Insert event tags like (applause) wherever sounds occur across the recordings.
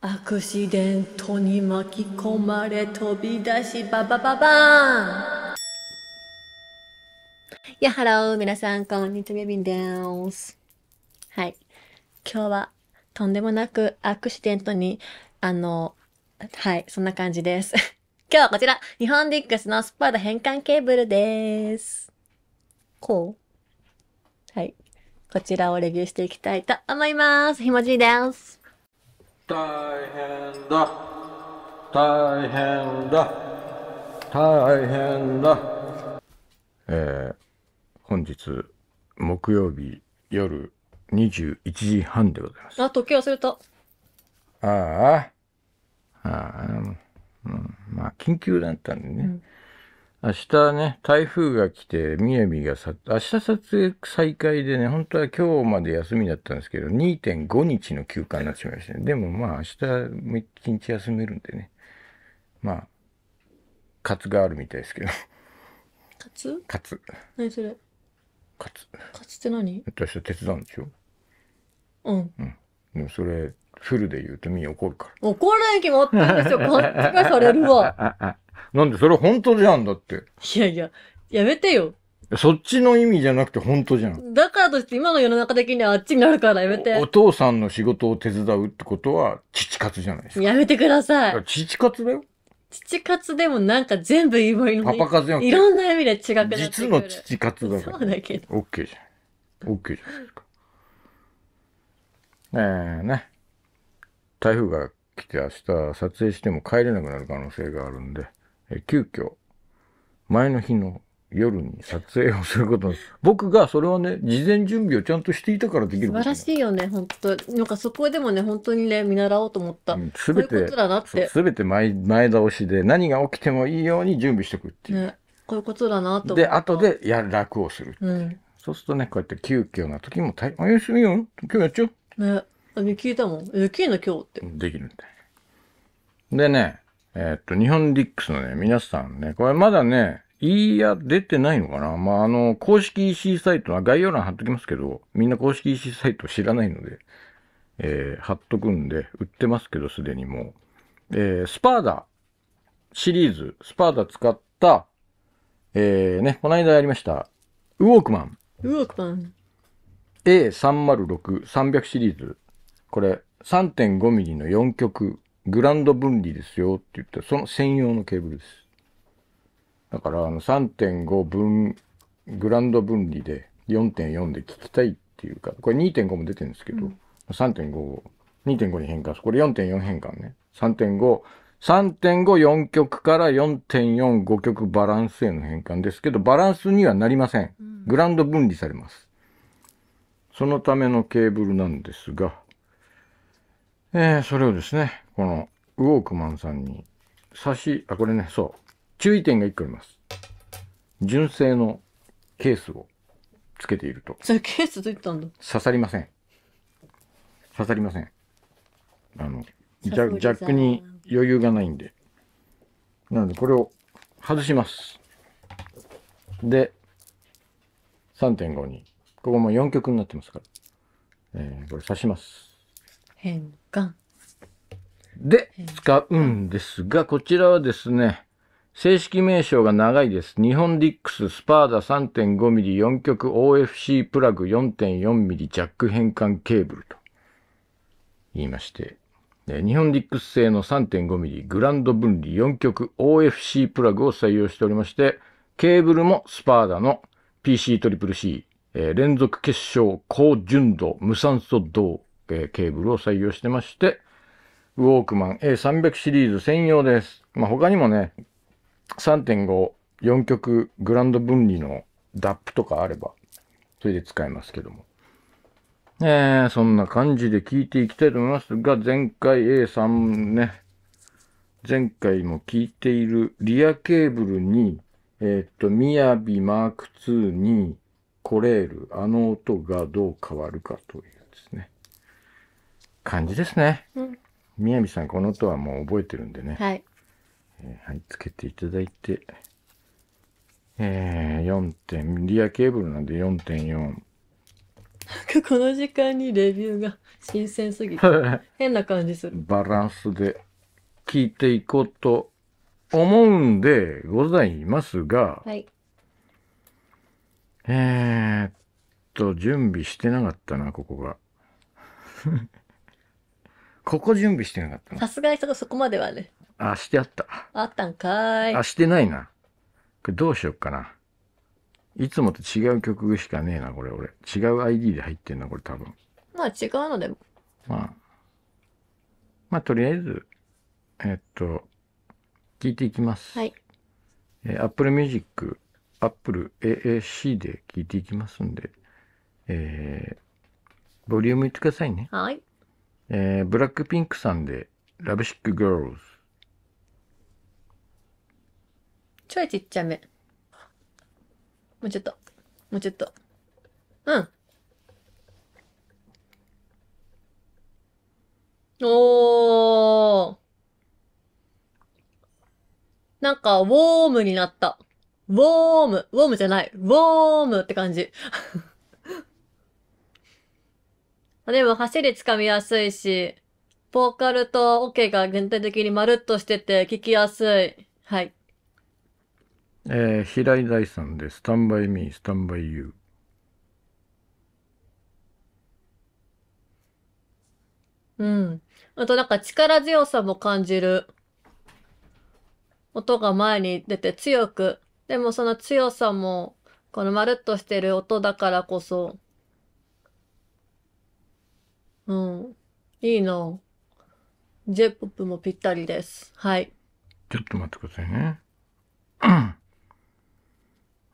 アクシデントに巻き込まれ飛び出しババババーンやハロー皆さんこんにちはビンですはい今日はとんでもなくアクシデントにあのはいそんな感じです (laughs) 今日はこちら日本ディックスのスパード変換ケーブルですこうはいこちらをレビューしていきたいと思いますひもじいです大変だ大変だ大変だえー、本日木曜日夜21時半でございますあ時計忘れたああああ、うん、まあ緊急だったんでね、うん明日ね、台風が来て、みやびがさ、明日撮影再開でね、本当は今日まで休みだったんですけど、2.5日の休暇になってしまいましたね。でもまあ明日もう一日休めるんでね。まあ、カツがあるみたいですけど。カツカツ。何それカツ。カツって何私は手伝うんでしょうん。うん。でもそれ、フルで言うとみー怒るから。怒るに決まったんですよ。勘違いされるわ。(laughs) なんでそれ本当じゃんだって。いやいや、やめてよ。そっちの意味じゃなくて本当じゃん。だからとして今の世の中的にはあっちになるからやめてお。お父さんの仕事を手伝うってことは、父活じゃないですか。やめてください。父活だよ。父活でもなんか全部いろいのパパ活んいろんな意味で違くなってくる。実の父活だから。そうだけど。OK じゃん。OK じゃないですか。ええー、ね。台風が来て明日撮影しても帰れなくなる可能性があるんで、え急遽、前の日の夜に撮影をすることです。僕がそれはね事前準備をちゃんとしていたからできる素晴らしいよね本当なんかそこでもね本当にね見習おうと思った、うん、全て全て前前倒しで何が起きてもいいように準備しておくっていう、ね、こういうことだなとで後でや楽をするう、うん、そうするとねこうやって急遽な時も大「あよしよ今日やっちゃう」ね聞いたもん。できんの今日って。できるんだでね、えー、っと、日本ディックスのね、皆さんね、これまだね、いや、出てないのかなまあ、あの、公式 EC サイトは概要欄貼っときますけど、みんな公式 EC サイト知らないので、えー、貼っとくんで、売ってますけど、すでにもう。えー、スパーダシリーズ、スパーダ使った、えー、ね、この間やりました、ウォークマン。ウォークマン。A306、300シリーズ。これ3.5ミリの4極グランド分離ですよって言ったその専用のケーブルです。だからあの3.5分、グランド分離で4.4で聞きたいっていうか、これ2.5も出てるんですけど、うん、3.5を、2.5に変換する。これ4.4変換ね。3.5、3.54曲から4.45曲バランスへの変換ですけど、バランスにはなりません。グランド分離されます。そのためのケーブルなんですが、えー、それをですね、このウォークマンさんに差し、あ、これね、そう、注意点が1個あります。純正のケースをつけていると。それケースと言ったんだ。刺さりません。刺さりません。あの、ジャジャックに余裕がないんで。なので、これを外します。で、3.5に、ここも4曲になってますから、えー、これ刺します。変。ガン。で、使うんですが、こちらはですね、正式名称が長いです。日本ディックススパーダ 3.5mm4 極 OFC プラグ 4.4mm ジャック変換ケーブルと言いまして、日本ディックス製の 3.5mm グランド分離4極 OFC プラグを採用しておりまして、ケーブルもスパーダの PC トリプル C、えー、連続結晶高純度無酸素銅ケーブルを採用してまして、ウォークマン A300 シリーズ専用です。まあ、他にもね、3.5、4極グランド分離のダップとかあれば、それで使えますけども。えー、そんな感じで聞いていきたいと思いますが、前回 A3 ね、前回も聞いているリアケーブルに、えー、っと、みやびマーク2にコレール、あの音がどう変わるかという。感じですね。みやみさん、この音はもう覚えてるんでね。はい。えー、はい、つけていただいて、えー、4点、リアケーブルなんで4.4。なんかこの時間にレビューが新鮮すぎて、(laughs) 変な感じする。バランスで聞いていこうと思うんでございますが、はい。えー、っと、準備してなかったな、ここが。(laughs) ここ準備してなかったのさすがにそこまではね。あ、してあった。あったんかーい。あ、してないな。これどうしよっかな。いつもと違う曲しかねえな、これ俺。違う ID で入ってんな、これ多分。まあ違うのでも。まあ。まあとりあえず、えっと、聞いていきます。はい。えー Apple Music、Apple AAC で聞いていきますんで、えーボリューム言ってくださいね。はい。えー、ブラックピンクさんで、ラブシックガールズ。ちょいちっちゃめ。もうちょっと。もうちょっと。うん。おー。なんか、ウォームになった。ウォーム。ウォームじゃない。ウォームって感じ。でも、走りつかみやすいし、ボーカルとオ、ケが全体的にまるっとしてて、聞きやすい。はい。えー、平井大さんで、スタンバイミー、スタンバイユー。うん。あとなんか力強さも感じる。音が前に出て強く。でもその強さも、このまるっとしてる音だからこそ、うん。いいな。J-POP もぴったりです。はい。ちょっと待ってくださいね。(coughs)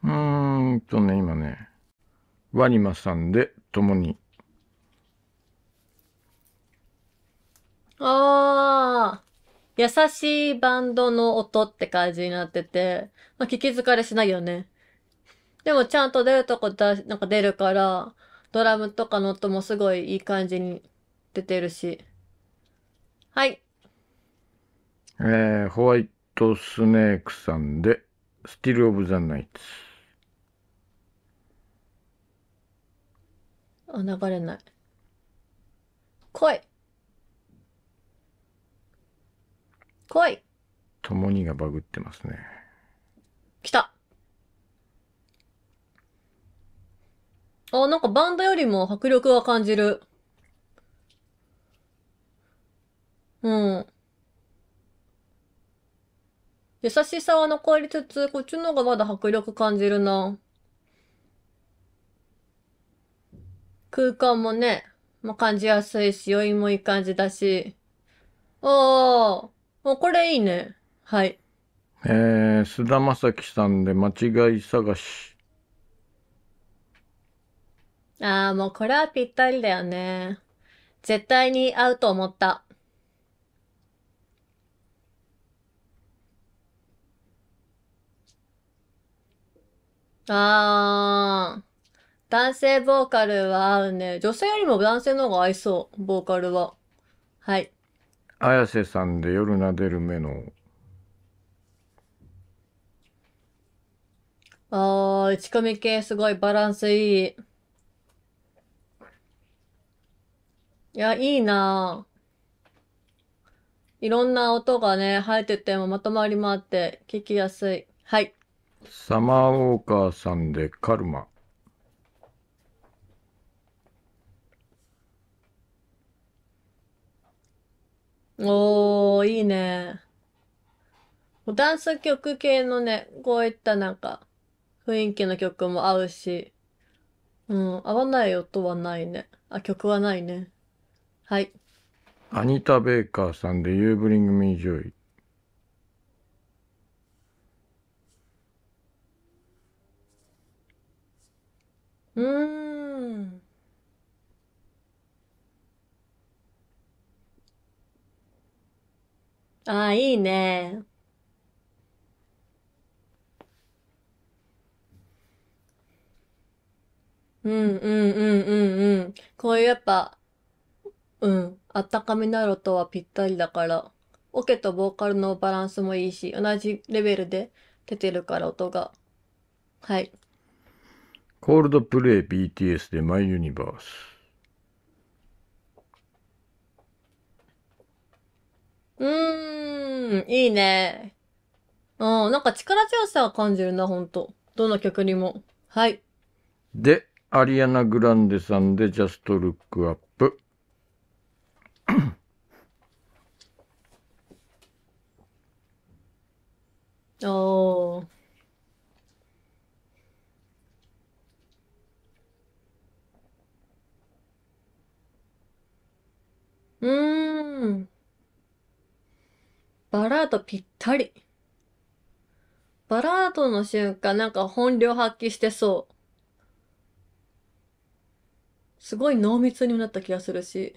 うーんとね、今ね、ワニマさんで共に。ああ、優しいバンドの音って感じになってて、まあ、聞き疲れしないよね。でもちゃんと出るとこだ、なんか出るから、ドラムとかの音もすごいいい感じに出てるし。はい。えー、ホワイトスネークさんで、スティル・オブ・ザ・ナイツ。あ、流れない。来い来いともにがバグってますね。来たあ、なんかバンドよりも迫力は感じる。うん。優しさは残りつつ、こっちの方がまだ迫力感じるな。空間もね、まあ、感じやすいし、余韻もいい感じだし。ああ、もうこれいいね。はい。えー、菅田正樹さんで間違い探し。ああ、もうこれはぴったりだよね。絶対に合うと思った。ああ、男性ボーカルは合うね。女性よりも男性の方が合いそう、ボーカルは。はい。綾瀬さんで夜なでる目の。ああ、打ち込み系すごいバランスいい。いや、いいなぁ。いろんな音がね、生えててもまとまりもあって聞きやすい。はい。サマーウォーカーさんでカルマ。おー、いいね。ダンス曲系のね、こういったなんか、雰囲気の曲も合うし、うん、合わない音はないね。あ、曲はないね。はい。アニタ・ベーカーさんで You Bring Me Joy。うーん。ああ、いいね。うんうんうんうんうん。こういうやっぱ、うん。あったかみのある音はぴったりだから。オケとボーカルのバランスもいいし、同じレベルで出てるから音が。はい。コールドプレイ BTS でマイユニバース。うーん、いいね。うん、なんか力強さを感じるな、ほんと。どの曲にも。はい。で、アリアナ・グランデさんで Just Look Up。お (coughs) あ。うーん。バラードぴったり。バラードの瞬間、なんか本領発揮してそう。すごい濃密になった気がするし。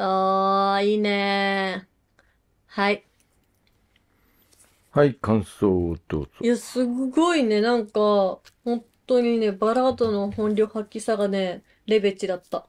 ああ、いいねはい。はい、感想をどうぞ。いや、すごいね、なんか、本当にね、バラードの本領発揮さがね、レベチだった。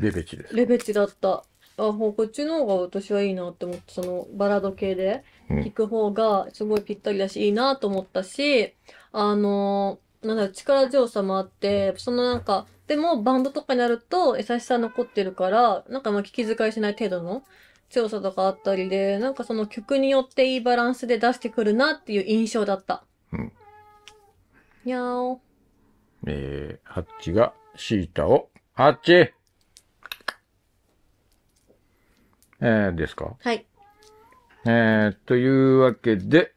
レベチです。レベチだった。あ、こっちの方が私はいいなって思って、そのバラード系で聞く方がすごいぴったりだし、うん、いいなと思ったし、あのーなんだろ、力強さもあって、そのなんか、でもバンドとかになると優しさ残ってるから、なんかまあ聞き遣いしない程度の強さとかあったりで、なんかその曲によっていいバランスで出してくるなっていう印象だった。うん。にゃお。えー、ハッチがシータを、ハッチえー、ですかはい。えー、というわけで、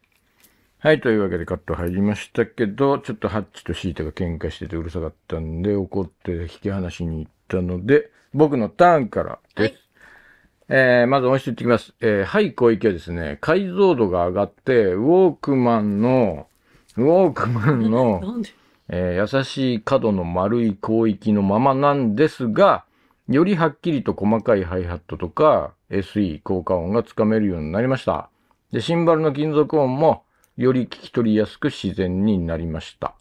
はい、というわけでカット入りましたけど、ちょっとハッチとシータが喧嘩しててうるさかったんで、怒って引き離しに行ったので、僕のターンからです。はいえー、まず音質いってきます。えー、はい、小池はですね、解像度が上がって、ウォークマンの、ウォークマンの、(laughs) えー、優しい角の丸い広域のままなんですが、よりはっきりと細かいハイハットとか SE 効果音がつかめるようになりました。で、シンバルの金属音もより聞き取りやすく自然になりました。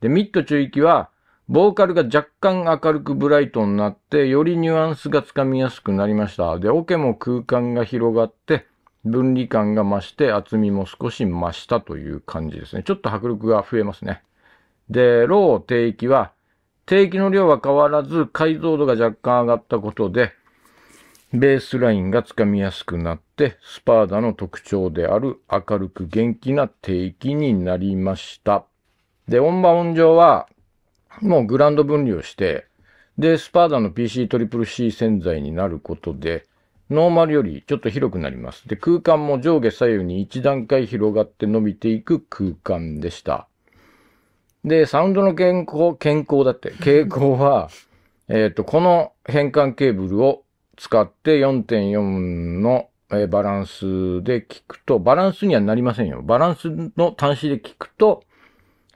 で、ミッド中域は、ボーカルが若干明るくブライトになって、よりニュアンスがつかみやすくなりました。で、オケも空間が広がって、分離感が増して、厚みも少し増したという感じですね。ちょっと迫力が増えますね。で、ロー低域は、低域の量は変わらず、解像度が若干上がったことで、ベースラインがつかみやすくなって、スパーダの特徴である明るく元気な低域になりました。で、音場音上は、もうグランド分離をして、で、スパーダの PC トリプル C 洗剤になることで、ノーマルよりちょっと広くなります。で、空間も上下左右に1段階広がって伸びていく空間でした。で、サウンドの健康、健康だって、(laughs) 傾向は、えっ、と、この変換ケーブルを使って4.4のえバランスで聞くと、バランスにはなりませんよ。バランスの端子で聞くと、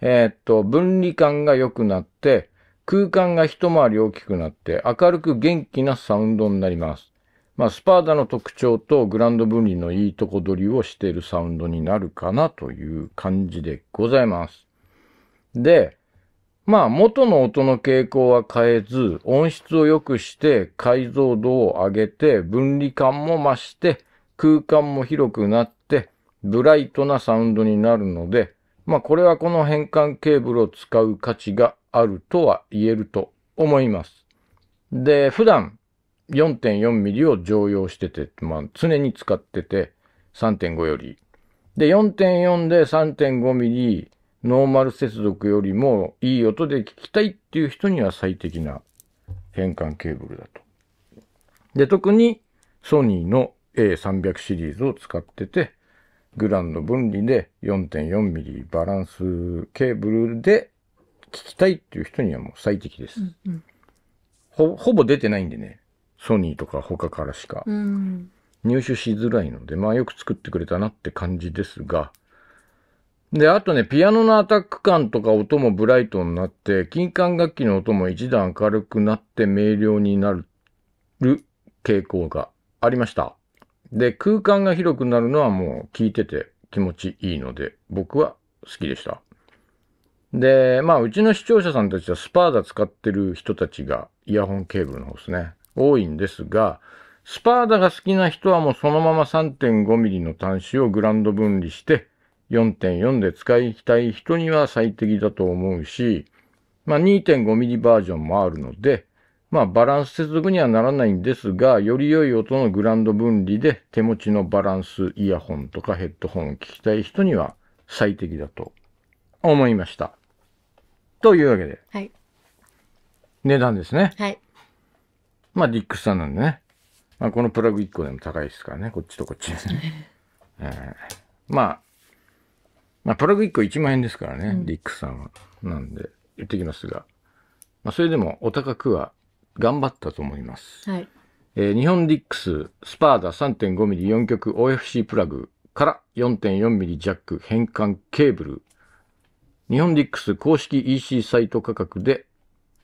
えー、っと、分離感が良くなって、空間が一回り大きくなって、明るく元気なサウンドになります。まあ、スパーダの特徴とグランド分離のいいとこ取りをしているサウンドになるかなという感じでございます。で、まあ、元の音の傾向は変えず、音質を良くして、解像度を上げて、分離感も増して、空間も広くなって、ブライトなサウンドになるので、まあ、これはこの変換ケーブルを使う価値があるとは言えると思います。で、普段 4.4mm を常用してて、まあ、常に使ってて、3.5より。で、4.4で 3.5mm、ノーマル接続よりもいい音で聞きたいっていう人には最適な変換ケーブルだと。で、特にソニーの A300 シリーズを使ってて、グランド分離で 4.4mm バランスケーブルで聞きたいっていう人にはもう最適です。うんうん、ほほぼ出てないんでね、ソニーとか他からしか。入手しづらいので、まあよく作ってくれたなって感じですが、で、あとね、ピアノのアタック感とか音もブライトになって、金管楽器の音も一段明るくなって明瞭になる傾向がありました。で、空間が広くなるのはもう聞いてて気持ちいいので、僕は好きでした。で、まあ、うちの視聴者さんたちはスパーダ使ってる人たちがイヤホンケーブルの方ですね、多いんですが、スパーダが好きな人はもうそのまま 3.5mm の端子をグランド分離して、4.4で使いたい人には最適だと思うし、まあ、2.5ミリバージョンもあるので、まあ、バランス接続にはならないんですが、より良い音のグランド分離で手持ちのバランスイヤホンとかヘッドホンを聞きたい人には最適だと思いました。というわけで。はい。値段ですね。はい。まあ、ディックスさんなんでね。まあ、このプラグ1個でも高いですからね。こっちとこっちですね。(laughs) えー、まあ、まあ、プラグ1個1万円ですからね、うん、リックさんは。なんで、言ってきますが。まあ、それでもお高くは頑張ったと思います。はい。えー、日本ディックス、スパーダ 3.5mm4 極 OFC プラグから4.4ミリジャック変換ケーブル。日本ディックス公式 EC サイト価格で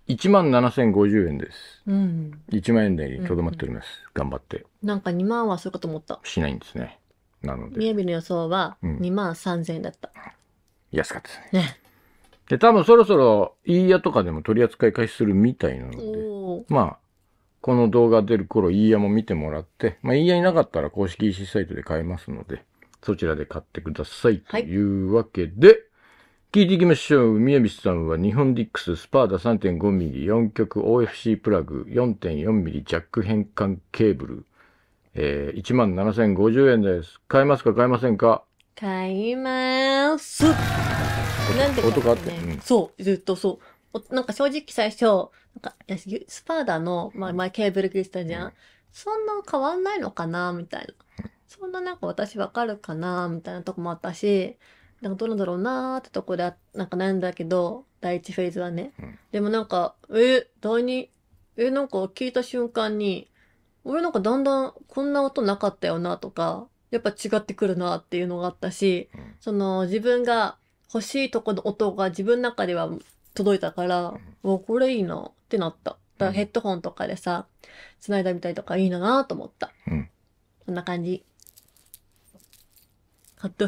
17,050円です。うん。1万円台にとどまっております。うんうん、頑張って。なんか2万はそうかと思った。しないんですね。なので。の予想は2万3千円だった。安かったですね。ね。で、多分そろそろ、イーヤとかでも取り扱い開始するみたいなので、まあ、この動画出る頃、イーヤも見てもらって、まあ、イーヤいなかったら公式 EC サイトで買えますので、そちらで買ってください。というわけで、聞いていきましょう。宮菱さんは日本ディックス、スパーダ 3.5mm、4極 OFC プラグ、4.4mm ジャック変換ケーブル、えー、1万7050円です。買えますか買えませんか買います。なんでって、うん、そう、ずっとそう。なんか正直最初、なんかスパーダの、まあ、前ケーブル切したじゃん。うん、そんな変わんないのかなみたいな。そんななんか私わかるかなみたいなとこもあったし、なんかどうなんだろうなーってとこで、なんかなんだけど、第一フェーズはね。うん、でもなんか、え、第二、え、なんか聞いた瞬間に、俺なんかだんだんこんな音なかったよなとか、やっぱ違ってくるなっていうのがあったし、うん、その自分が欲しいとこの音が自分の中では届いたから、うん、これいいなってなった。だからヘッドホンとかでさ、繋いだみたいとかいいなと思った。うん。こんな感じ。買った。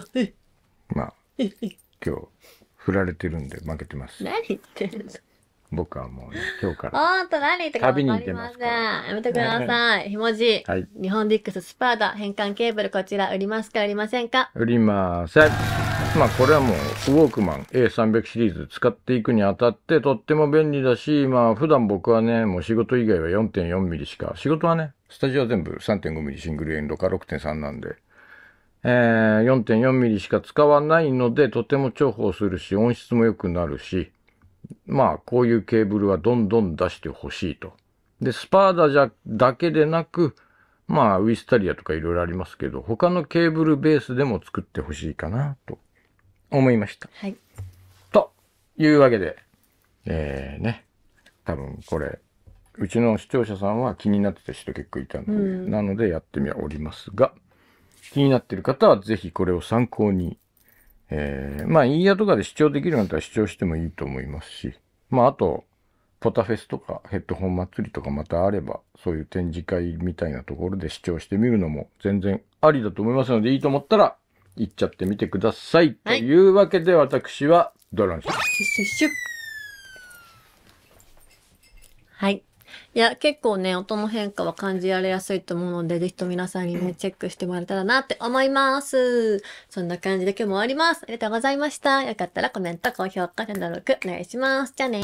まあ、今日、振られてるんで負けてます。何言ってんの僕はもうね、今日から。おーと、何言ってこりません。やめてください。ひもじ。はい。日本ディックススパーダ、変換ケーブル、こちら、売りますか、売りませんか売りません。まあ、これはもう、ウォークマン A300 シリーズ使っていくにあたって、とっても便利だし、まあ、普段僕はね、もう仕事以外は4.4ミリしか、仕事はね、スタジオは全部3.5ミリシングルエンドか6.3なんで、えー、4.4ミリしか使わないので、とても重宝するし、音質も良くなるし、まあ、こういうケーブルはどんどん出してほしいと。で、スパーダじゃ、だけでなく、まあ、ウィスタリアとかいろいろありますけど、他のケーブルベースでも作ってほしいかな、と思いました。はい。というわけで、えー、ね、多分これ、うちの視聴者さんは気になってた人結構いたので、うん、なのでやってみはおりますが、気になってる方はぜひこれを参考にえー、まあ、イいヤとかで視聴できるんだったら視聴してもいいと思いますし、まあ、あと、ポタフェスとかヘッドホン祭りとかまたあれば、そういう展示会みたいなところで視聴してみるのも全然ありだと思いますので、いいと思ったら、行っちゃってみてください。はい、というわけで、私は、ドランシュ。シュシュシュはい。いや、結構ね、音の変化は感じられやすいと思うので、ぜひと皆さんにね、チェックしてもらえたらなって思います。そんな感じで今日も終わります。ありがとうございました。よかったらコメント、高評価、チャンネル登録お願いします。じゃあね